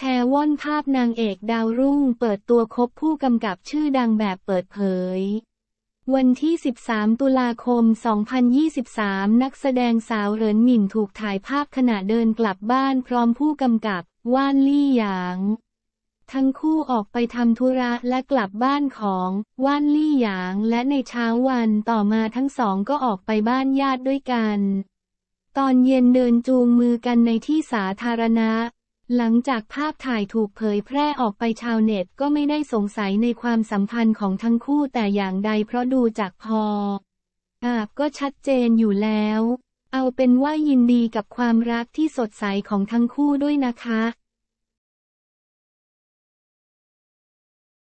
ชร์ว่อนภาพนางเอกดาวรุ่งเปิดตัวคบผู้กำกับชื่อดังแบบเปิดเผย วันที่ 13 ตุลาคม 2023 นักแสดงสาวเหรินหมิ่นถูกถ่ายภาพขณะเดินกลับบ้านพร้อมผู้กำกับว่านลี่หยาง ทั้งคู่ออกไปทำธุระและกลับบ้านของว่านลี่หยางและในเช้าวันต่อมาทั้งสองก็ออกไปบ้านญาติด้วยกัน ตอนเย็นเดินจูงมือกันในที่สาธารณะหลังจากภาพถ่ายถูกเผยแพร่ออกไปชาวเน็ต ก็ไม่ได้สงสัยในความสัมพันธ์ของทั้งคู่แต่อย่างใดเพราะดูจากพอ อาบก็ชัดเจนอยู่แล้ว เอาเป็นว่ายินดีกับความรักที่สดใสของทั้งคู่ด้วยนะคะ